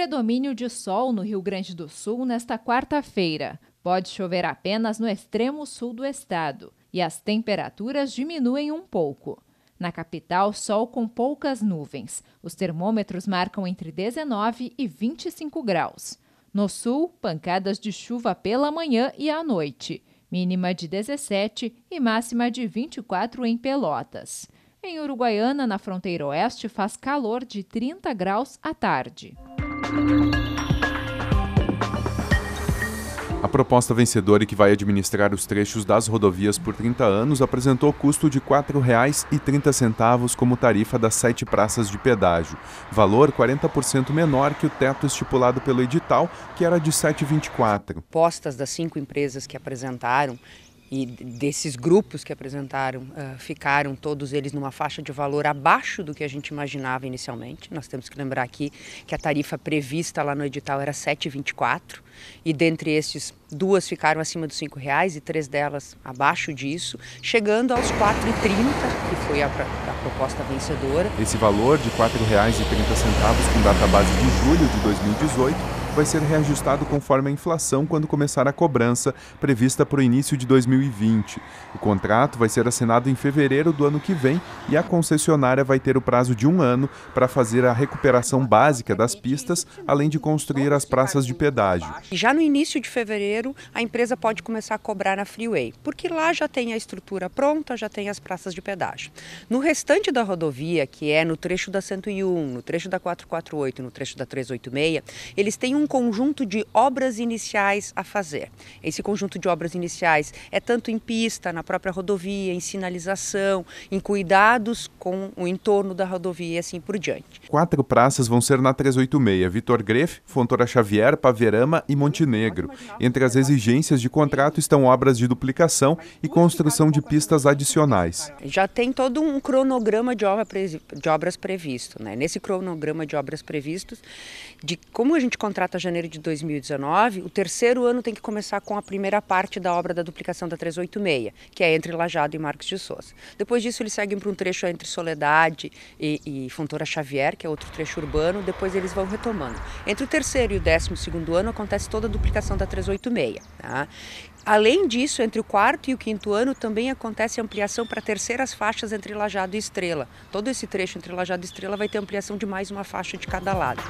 predomínio de sol no Rio Grande do Sul nesta quarta-feira. Pode chover apenas no extremo sul do estado e as temperaturas diminuem um pouco. Na capital, sol com poucas nuvens. Os termômetros marcam entre 19 e 25 graus. No sul, pancadas de chuva pela manhã e à noite, mínima de 17 e máxima de 24 em Pelotas. Em Uruguaiana, na fronteira oeste, faz calor de 30 graus à tarde. A proposta vencedora e que vai administrar os trechos das rodovias por 30 anos apresentou custo de R$ 4,30 como tarifa das sete praças de pedágio, valor 40% menor que o teto estipulado pelo edital, que era de R$ 7,24. Postas das cinco empresas que apresentaram, e desses grupos que apresentaram, uh, ficaram todos eles numa faixa de valor abaixo do que a gente imaginava inicialmente. Nós temos que lembrar aqui que a tarifa prevista lá no edital era 7,24 e dentre esses duas ficaram acima dos R$ reais e três delas abaixo disso, chegando aos R$ 4,30, que foi a, a, proposta vencedora. Esse valor de R$ 4,30 com data base de julho de 2018 vai ser reajustado conforme a inflação quando começar a cobrança, prevista para o início de 2020. O contrato vai ser assinado em fevereiro do ano que vem e a concessionária vai ter o prazo de um ano para fazer a recuperação básica das pistas, além de construir as praças de pedágio. Já no início de fevereiro, a empresa pode começar a cobrar na Freeway, porque lá já tem a estrutura pronta, já tem as praças de pedágio. No restante da rodovia, que é no trecho da 101, no trecho da 448, no trecho da 386, eles têm um conjunto de obras iniciais a fazer. Esse conjunto de obras iniciais é tanto em pista, na própria rodovia, em sinalização, em cuidados com o entorno da rodovia e assim por diante. Quatro praças vão ser na 386, Vitor Greff, Fontoura Xavier, Paverama e Montenegro. Entre as exigências de contrato estão obras de duplicação e construção de pistas adicionais. Já tem todo um cronograma de, obra, de obras previsto. Né? Nesse cronograma de obras previstos, de como a gente contrata a janeiro de 2019, o terceiro ano tem que começar com a primeira parte da obra da duplicação da 386, que é entre Lajado e Marcos de Souza. Depois disso, eles seguem para um trecho entre Soledade e, e Fontoura Xavier, que é outro trecho urbano, depois eles vão retomando. Entre o terceiro e o décimo segundo ano acontece toda a duplicação da 386. Tá? Além disso, entre o quarto e o quinto ano também acontece ampliação para terceiras faixas entre Lajado e Estrela. Todo esse trecho entre Lajado e Estrela vai ter ampliação de mais uma faixa de cada lado.